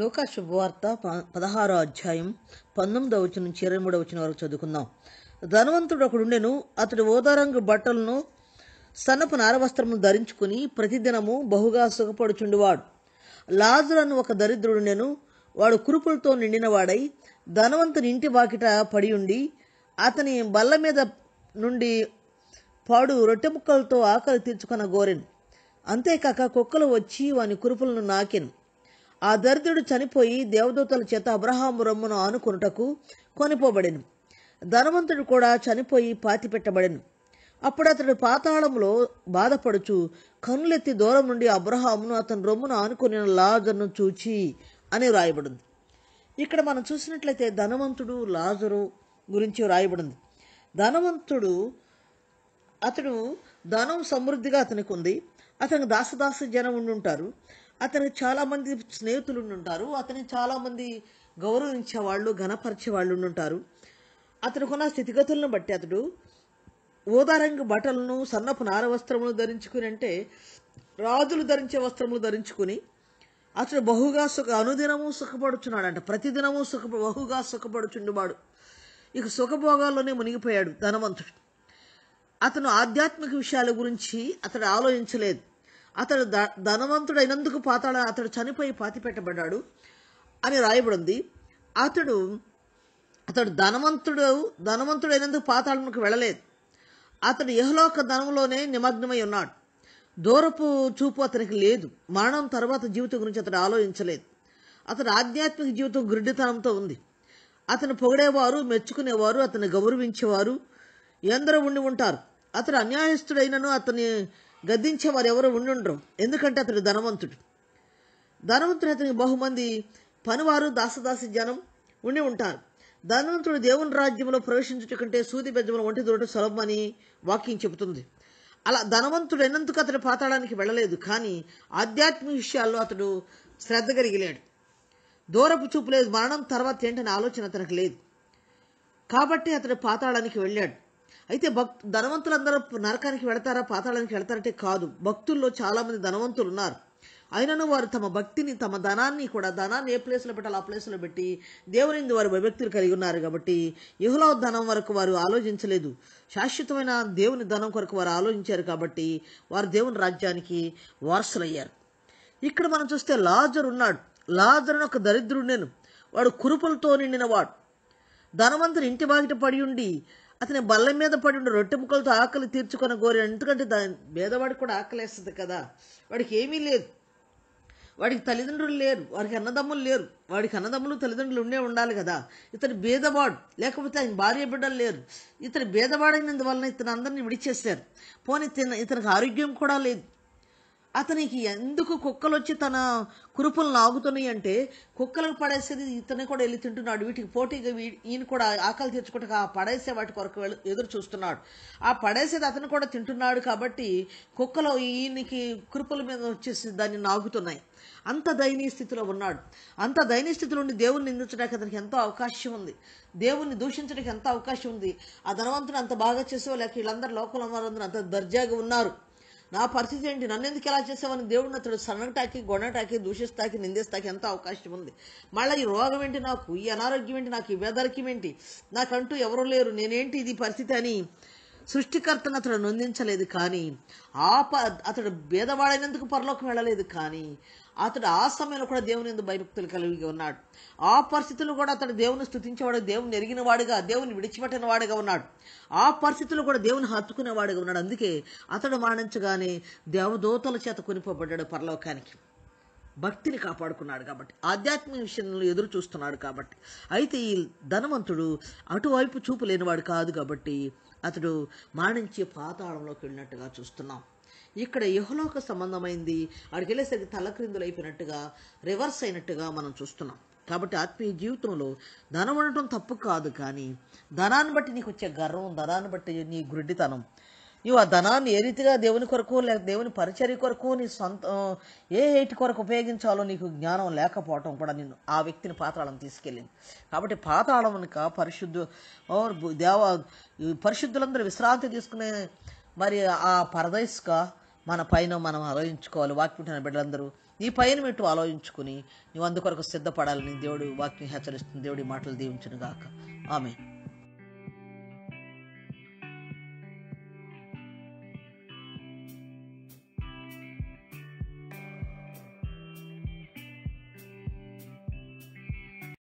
లోకా శుభవార్త పదహారో అధ్యాయం పంతొమ్మిదో వచ్చిన నుంచి ఇరవై మూడో వచ్చిన వరకు చదువుకుందాం ధనవంతుడు ఒకడుండెను అతడు ఓదారంగు బట్టలను సన్నపు నారవస్త్రమును ధరించుకుని ప్రతిదినము బహుగా సుఖపడుచుండువాడు లాజులను ఒక దరిద్రుడు నేను వాడు కురుపులతో నిండినవాడై ధనవంతుని ఇంటి వాకిట పడి ఉండి అతని బల్ల మీద నుండి పాడు రొట్టె ముక్కలతో ఆకలి తీర్చుకున్న గోరెను అంతేకాక కుక్కలు వచ్చి వాని కురుపులను నాకెను ఆ దరిద్రుడు చనిపోయి దేవదూతల చేత అబ్రహాము రొమ్మును ఆనుకొనుటకు కొనిపోబడెను ధనవంతుడు కూడా చనిపోయి పాతి పెట్టబడెను అప్పుడు అతడు పాతాళంలో బాధపడుచు కన్నులెత్తి దూరం నుండి అబ్రహామును అతని రొమ్మును ఆనుకుని లాజర్ను చూచి అని వ్రాయబడింది ఇక్కడ మనం చూసినట్లయితే ధనవంతుడు లాజరు గురించి వ్రాయబడింది ధనవంతుడు అతడు ధనం సమృద్ధిగా అతనికి ఉంది అతనికి దాసదాస జనం ఉండి ఉంటారు అతనికి చాలామంది స్నేహితులు ఉంటారు అతని చాలామంది గౌరవించే వాళ్ళు ఘనపరిచే వాళ్ళు ఉంటారు అతనుకున్న స్థితిగతులను బట్టి అతడు ఓదారంగు బట్టలను సన్నపు నార వస్త్రములు ధరించుకుని అంటే రాజులు ధరించే వస్త్రములు ధరించుకుని అతడు బహుగా సుఖ అనుదినము సుఖపడుచున్నాడు అంట ప్రతిదినము సుఖ బహుగా సుఖపడుచుండువాడు ఇక సుఖభోగాల్లోనే మునిగిపోయాడు ధనవంతుడు అతను ఆధ్యాత్మిక విషయాల గురించి అతడు ఆలోచించలేదు అతడు ద ధనవంతుడైనందుకు పాతాళ అతడు చనిపోయి పాతి పెట్టబడ్డాడు అని రాయబడింది అతడు అతడు ధనవంతుడు ధనవంతుడైనందుకు పాతాళముకు వెళ్ళలేదు అతడు యహలోక ధనంలోనే నిమగ్నమై ఉన్నాడు దూరపు చూపు అతనికి లేదు మరణం తర్వాత జీవితం గురించి అతడు ఆలోచించలేదు అతడు ఆధ్యాత్మిక జీవితం గురుడితనంతో ఉంది అతను పొగిడేవారు మెచ్చుకునేవారు అతను గౌరవించేవారు ఎందరో ఉండి ఉంటారు అతడు అన్యాయస్తుడైనను అతని గద్దించే వారు ఎవరు ఉండుండరు ఎందుకంటే అతడు ధనవంతుడు ధనవంతుడు అతనికి బహుమంది పనివారు దాసదాసి జనం ఉండి ఉంటారు ధనవంతుడు దేవుని రాజ్యంలో ప్రవేశించుటకంటే కంటే సూది బెజ్జముల ఒంటి దూరటం సులభమని వాక్యం చెబుతుంది అలా ధనవంతుడు ఎన్నందుకు అతడు పాతాడానికి వెళ్ళలేదు కానీ ఆధ్యాత్మిక విషయాల్లో అతడు శ్రద్ధ కలిగిలేడు దూరపు చూపు లేదు మరణం తర్వాత ఏంటనే ఆలోచన అతనికి లేదు కాబట్టి అతడు పాతాళానికి వెళ్ళాడు అయితే భక్ ధనవంతులందరూ నరకానికి వెళతారా పాతాళానికి వెళతారంటే కాదు భక్తుల్లో చాలామంది ధనవంతులు ఉన్నారు అయినను వారు తమ భక్తిని తమ ధనాన్ని కూడా ధనాన్ని ఏ ప్లేస్లో పెట్టాలో ఆ ప్లేస్లో పెట్టి దేవునింది వారు భవ్యక్తులు కలిగి ఉన్నారు కాబట్టి యుహలో ధనం వరకు వారు ఆలోచించలేదు శాశ్వతమైన దేవుని ధనం కొరకు వారు ఆలోచించారు కాబట్టి వారు దేవుని రాజ్యానికి వారసులయ్యారు ఇక్కడ మనం చూస్తే లాజర్ ఉన్నాడు లాజర్ ఒక దరిద్రుడు నేను వాడు కురుపులతో నిండిన వాడు ధనవంతుని ఇంటి బాగిట పడి ఉండి అతని బల్ల మీద పడి ఉండి రొట్టె ముక్కలతో ఆకలి తీర్చుకొని కోరి ఎందుకంటే దాని భేదవాడికి కూడా ఆకలేస్తుంది కదా వాడికి ఏమీ లేదు వాడికి తల్లిదండ్రులు లేరు వాడికి అన్నదమ్ములు లేరు వాడికి అన్నదమ్ములు తల్లిదండ్రులు ఉండే ఉండాలి కదా ఇతని భేదవాడు లేకపోతే ఆయన భార్య బిడ్డలు లేరు ఇతని భేదవాడైనందువలన ఇతను అందరిని విడిచేశారు పోనీ ఇతనికి ఆరోగ్యం కూడా లేదు అతనికి ఎందుకు కుక్కలు వచ్చి తన కురుపులు నాగుతున్నాయి అంటే కుక్కలకు పడేసేది ఇతను కూడా వెళ్ళి తింటున్నాడు వీటికి పోటీగా ఈయన కూడా ఆకలి తీర్చుకుంటా ఆ పడేసే వాటి కొరకు ఎదురు చూస్తున్నాడు ఆ పడేసేది అతను కూడా తింటున్నాడు కాబట్టి కుక్కలు ఈయనకి కురుపుల మీద వచ్చేసి దాన్ని నాగుతున్నాయి అంత దయనీయ స్థితిలో ఉన్నాడు అంత దయనీయ స్థితిలో ఉండి దేవుణ్ణి నిందించడానికి అతనికి ఎంతో అవకాశం ఉంది దేవుణ్ణి దూషించడానికి ఎంతో అవకాశం ఉంది ఆ ధనవంతుడు అంత బాగా చేసేవాళ్ళకి వీళ్ళందరూ లోకంలో వారందరూ అంత దర్జాగా ఉన్నారు నా పరిస్థితి ఏంటి నన్ను ఎందుకు ఎలా చేసావని దేవుడిని అతడు సన్నటాకి గొడటాకి దూషిస్తాకి నిందిస్తాకి ఎంతో అవకాశం ఉంది మళ్ళీ ఈ రోగం ఏంటి నాకు ఈ అనారోగ్యం ఏంటి నాకు ఈ వెదర్కి ఏంటి నాకంటూ ఎవరు లేరు నేనేంటి ఇది పరిస్థితి అని సృష్టికర్తను అతడు నొందించలేదు కానీ ప అతడు భేదవాడైనందుకు పరలోకం వెళ్ళలేదు కానీ అతడు ఆ సమయంలో కూడా దేవుని ఎందుకు భయభక్తులు కలిగి ఉన్నాడు ఆ పరిస్థితులు కూడా అతడు దేవుని స్థుతించేవాడు దేవుని వాడుగా దేవుని విడిచిపెట్టిన వాడుగా ఉన్నాడు ఆ పరిస్థితులు కూడా దేవుని హత్తుకునే వాడుగా ఉన్నాడు అందుకే అతడు మరణించగానే దేవదూతల చేత కొనిపోబడ్డాడు పరలోకానికి భక్తిని కాపాడుకున్నాడు కాబట్టి ఆధ్యాత్మిక విషయంలో ఎదురు చూస్తున్నాడు కాబట్టి అయితే ఈ ధనవంతుడు అటువైపు చూపు లేనివాడు కాదు కాబట్టి అతడు మాణించి పాతాళంలోకి వెళ్ళినట్టుగా చూస్తున్నాం ఇక్కడ యహలోక సంబంధమైంది అక్కడికి వెళ్ళేసరికి తలక్రిందులైపోయినట్టుగా రివర్స్ అయినట్టుగా మనం చూస్తున్నాం కాబట్టి ఆత్మీయ జీవితంలో ధనం ఉండటం తప్పు కాదు కానీ ధనాన్ని బట్టి నీకు వచ్చే గర్వం ధనాన్ని బట్టి నీ గుడ్డితనం నువ్వు ఆ ధనాన్ని ఏ రీతిగా దేవుని కొరకు లేక దేవుని పరిచర్య కొరకు నీ సొంత ఏ ఏటి కొరకు ఉపయోగించాలో నీకు జ్ఞానం లేకపోవటం కూడా నిన్ను ఆ వ్యక్తిని పాతాళం తీసుకెళ్ళింది కాబట్టి పాతాళం కనుక పరిశుద్ధు దేవ పరిశుద్ధులందరూ విశ్రాంతి తీసుకునే మరి ఆ పరదైస్గా మన పైన మనం ఆలోచించుకోవాలి వాక్యం బిడ్డలందరూ నీ పైన మెట్టు ఆలోచించుకుని నువ్వు అందుకొరకు సిద్ధపడాలని దేవుడు వాక్యం హెచ్చరిస్తుంది దేవుడి మాటలు దీవించును గాక ఆమె